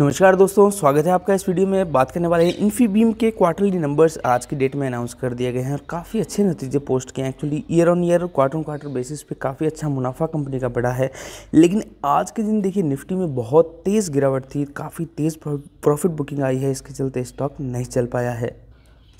नमस्कार दोस्तों स्वागत है आपका इस वीडियो में बात करने वाले हैं इन्फीबीम के क्वार्टरली नंबर्स आज की डेट में अनाउंस कर दिए गए हैं और काफ़ी अच्छे नतीजे पोस्ट किए हैं actually year on year quarter on quarter basis पे काफ़ी अच्छा मुनाफा कंपनी का बढ़ा है लेकिन आज के दिन देखिए निफ्टी में बहुत तेज़ गिरावट थी काफ़ी तेज़ प्रॉफिट बुकिंग आई है इसके चलते स्टॉक नहीं चल पाया है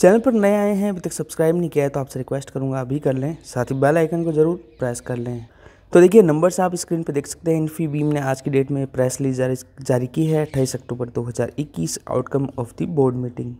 चैनल पर नए आए हैं अभी तक सब्सक्राइब नहीं किया है तो आपसे रिक्वेस्ट करूँगा अभी कर लें साथ ही बेल आइकन को ज़रूर प्रेस कर लें तो देखिए नंबर्स आप स्क्रीन पर देख सकते हैं इन्फीबीम ने आज की डेट में प्रेस रिलीज जारी की है अट्ठाईस October 2021 outcome of the board meeting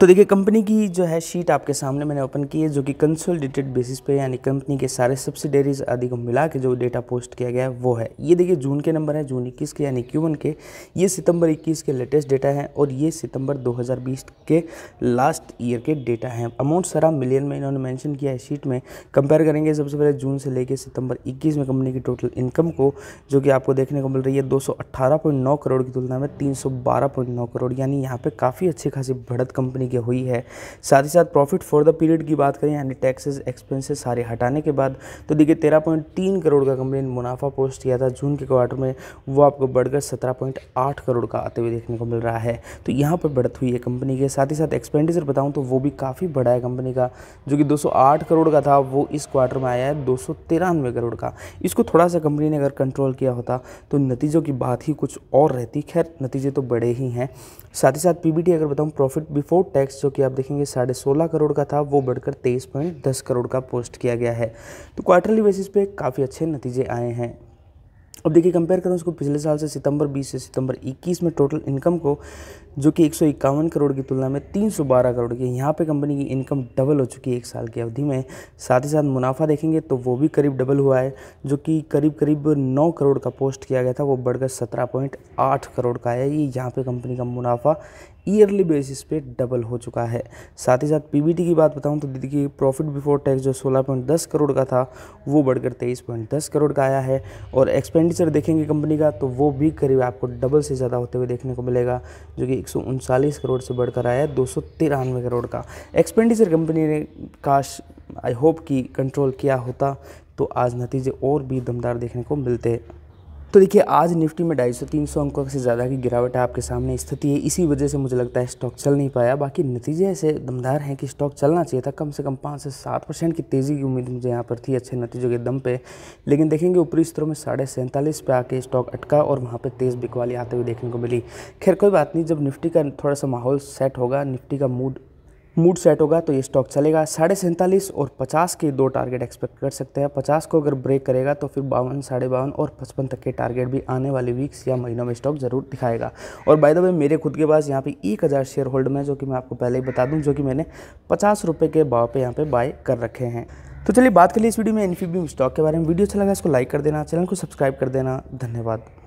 तो देखिए कंपनी की जो है शीट आपके सामने मैंने ओपन की है जो कि कंसोलिडेटेड बेसिस पे यानी कंपनी के सारे सब्सिडरीज आदि को मिला के जो डेटा पोस्ट किया गया है वो है ये देखिए जून के नंबर है जून इक्कीस के यानी क्यू के ये सितंबर इक्कीस के लेटेस्ट डेटा है और ये सितंबर 2020 के लास्ट ईयर के डेटा हैं अमाउंट सारा मिलियन में इन्होंने मैंशन किया है शीट में कंपेयर करेंगे सबसे पहले जून से लेकर सितंबर इक्कीस में कंपनी की टोटल इनकम को जो कि आपको देखने को मिल रही है दो करोड़ की तुलना में तीन करोड़ यानी यहाँ पर काफ़ी अच्छी खासी बढ़त कंपनी के हुई है साथ ही साथ प्रॉफिट फॉर द पीरियड की बात करें यानी टैक्सेस एक्सपेंसेस सारे हटाने के बाद तो देखिए तेरह पॉइंट तीन करोड़ का कंपनी ने मुनाफा पोस्ट किया था जून के क्वार्टर में वो आपको बढ़कर सत्रह पॉइंट आठ करोड़ का आते हुए देखने को मिल रहा है तो यहाँ पर बढ़त हुई है कंपनी के साथ ही साथ एक्सपेंडिचर बताऊँ तो वो भी काफ़ी बढ़ा है कंपनी का जो कि 208 करोड़ का था वो इस क्वार्टर में आया है दो करोड़ का इसको थोड़ा सा कंपनी ने अगर कंट्रोल किया होता तो नतीजों की बात ही कुछ और रहती खैर नतीजे तो बड़े ही हैं साथ ही साथ पीबीटी अगर बताऊँ प्रॉफिट बिफोर टैक्स टैक्स जो कि आप देखेंगे साढ़े सोलह करोड़ का था वो बढ़कर तेईस पॉइंट दस करोड़ का पोस्ट किया गया है तो क्वार्टरली बेसिस पे काफ़ी अच्छे नतीजे आए हैं अब देखिए कंपेयर करें उसको पिछले साल से सितंबर 20 से सितंबर 21 में टोटल इनकम को जो कि एक करोड़ की तुलना में 312 करोड़ की यहाँ पे कंपनी की इनकम डबल हो चुकी है एक साल की अवधि में साथ ही साथ मुनाफा देखेंगे तो वो भी करीब डबल हुआ है जो कि करीब करीब 9 करोड़ का पोस्ट किया गया था वो बढ़कर सत्रह करोड़ का है ये यहाँ पर कंपनी का मुनाफा ईयरली बेसिस पे डबल हो चुका है साथ ही साथ पीबीटी की बात बताऊं तो दीदी की प्रॉफिट बिफोर टैक्स जो 16.10 करोड़ का था वो बढ़कर 23.10 करोड़ का आया है और एक्सपेंडिचर देखेंगे कंपनी का तो वो भी करीब आपको डबल से ज़्यादा होते हुए देखने को मिलेगा जो कि एक करोड़ से बढ़कर आया है दो करोड़ का एक्सपेंडिचर कंपनी ने काश आई होप कि कंट्रोल किया होता तो आज नतीजे और भी दमदार देखने को मिलते तो देखिए आज निफ्टी में ढाई सौ तीन सौ अंकों से ज़्यादा की गिरावट आपके सामने स्थिति है इसी वजह से मुझे लगता है स्टॉक चल नहीं पाया बाकी नतीजे ऐसे दमदार हैं कि स्टॉक चलना चाहिए था कम से कम पाँच से सात परसेंट की तेज़ी की उम्मीद मुझे यहाँ पर थी अच्छे नतीजों के दम पे लेकिन देखेंगे ऊपरी स्तरों में साढ़े सैंतालीस पे आके स्टॉक अटका और वहाँ पर तेज़ बिकवाली आते हुए देखने को मिली खैर कोई बात नहीं जब निफ्टी का थोड़ा सा माहौल सेट होगा निफ्टी का मूड मूड सेट होगा तो ये स्टॉक चलेगा साढ़े सैंतालीस और पचास के दो टारगेट एक्सपेक्ट कर सकते हैं पचास को अगर ब्रेक करेगा तो फिर बावन साढ़े बावन और पचपन तक के टारगेट भी आने वाले वीक्स या महीनों में स्टॉक ज़रूर दिखाएगा और बाय द वे मेरे खुद के पास यहाँ पे एक हज़ार शेयर होल्ड में जो कि मैं आपको पहले ही बता दूँ जो कि मैंने पचास रुपये के भाव पर यहाँ पर बाय कर रखे हैं तो चलिए बात कर लिए इस वीडियो में इन्फीबीम स्टॉक के बारे में वीडियो अच्छा लगा इसको लाइक कर देना चैनल को सब्सक्राइब कर देना धन्यवाद